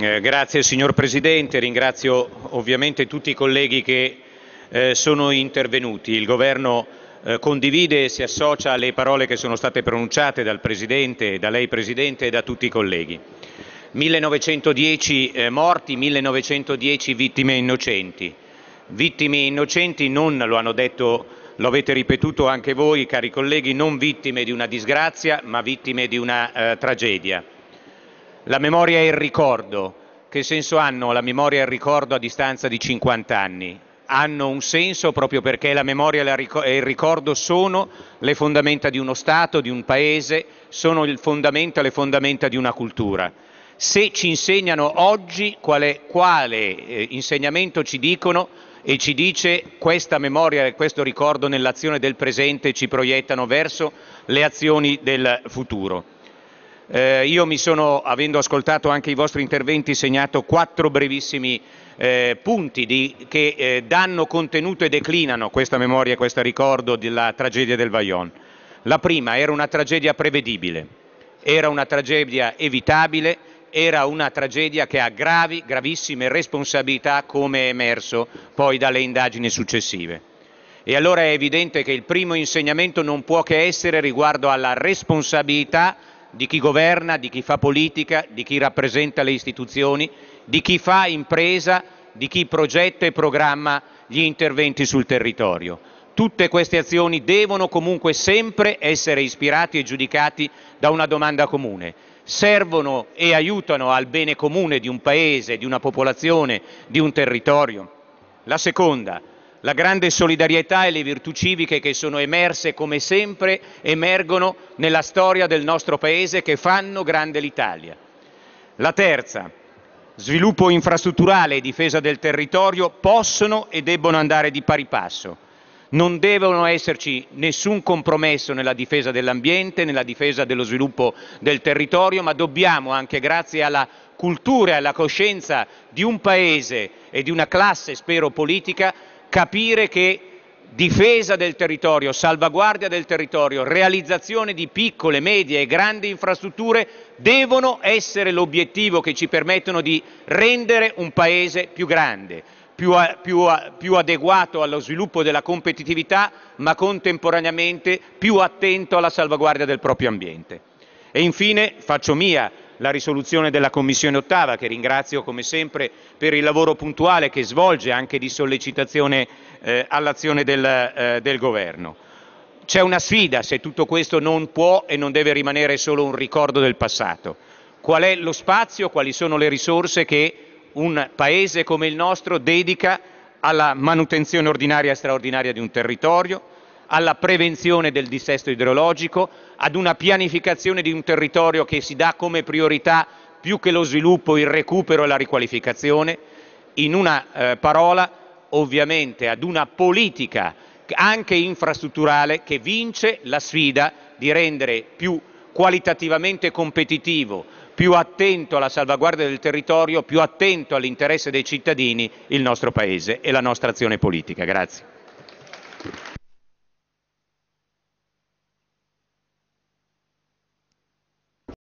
Eh, grazie signor Presidente, ringrazio ovviamente tutti i colleghi che eh, sono intervenuti. Il Governo eh, condivide e si associa alle parole che sono state pronunciate dal Presidente, da lei Presidente e da tutti i colleghi. 1910 eh, morti, 1910 vittime innocenti. Vittime innocenti non, lo hanno detto, lo avete ripetuto anche voi cari colleghi, non vittime di una disgrazia ma vittime di una eh, tragedia la memoria e il ricordo. Che senso hanno la memoria e il ricordo a distanza di 50 anni? Hanno un senso proprio perché la memoria e il ricordo sono le fondamenta di uno Stato, di un Paese, sono il fondamento e le fondamenta di una cultura. Se ci insegnano oggi quale, quale eh, insegnamento ci dicono e ci dice questa memoria e questo ricordo nell'azione del presente ci proiettano verso le azioni del futuro. Eh, io mi sono, avendo ascoltato anche i vostri interventi, segnato quattro brevissimi eh, punti di, che eh, danno contenuto e declinano questa memoria, questo ricordo della tragedia del Vajont. La prima era una tragedia prevedibile, era una tragedia evitabile, era una tragedia che ha gravi, gravissime responsabilità come è emerso poi dalle indagini successive. E allora è evidente che il primo insegnamento non può che essere riguardo alla responsabilità di chi governa, di chi fa politica, di chi rappresenta le istituzioni, di chi fa impresa, di chi progetta e programma gli interventi sul territorio. Tutte queste azioni devono comunque sempre essere ispirate e giudicate da una domanda comune. Servono e aiutano al bene comune di un paese, di una popolazione, di un territorio? La seconda, la grande solidarietà e le virtù civiche che sono emerse come sempre emergono nella storia del nostro Paese che fanno grande l'Italia. La terza, sviluppo infrastrutturale e difesa del territorio possono e debbono andare di pari passo. Non devono esserci nessun compromesso nella difesa dell'ambiente, nella difesa dello sviluppo del territorio, ma dobbiamo anche grazie alla cultura e alla coscienza di un Paese e di una classe, spero, politica, capire che difesa del territorio, salvaguardia del territorio, realizzazione di piccole, medie e grandi infrastrutture devono essere l'obiettivo che ci permettono di rendere un Paese più grande, più, a, più, a, più adeguato allo sviluppo della competitività, ma contemporaneamente più attento alla salvaguardia del proprio ambiente. E infine faccio mia la risoluzione della Commissione ottava, che ringrazio come sempre per il lavoro puntuale che svolge anche di sollecitazione eh, all'azione del, eh, del Governo. C'è una sfida se tutto questo non può e non deve rimanere solo un ricordo del passato. Qual è lo spazio, quali sono le risorse che un Paese come il nostro dedica alla manutenzione ordinaria e straordinaria di un territorio, alla prevenzione del dissesto idrologico, ad una pianificazione di un territorio che si dà come priorità più che lo sviluppo, il recupero e la riqualificazione, in una eh, parola ovviamente ad una politica anche infrastrutturale che vince la sfida di rendere più qualitativamente competitivo, più attento alla salvaguardia del territorio, più attento all'interesse dei cittadini il nostro Paese e la nostra azione politica. Grazie.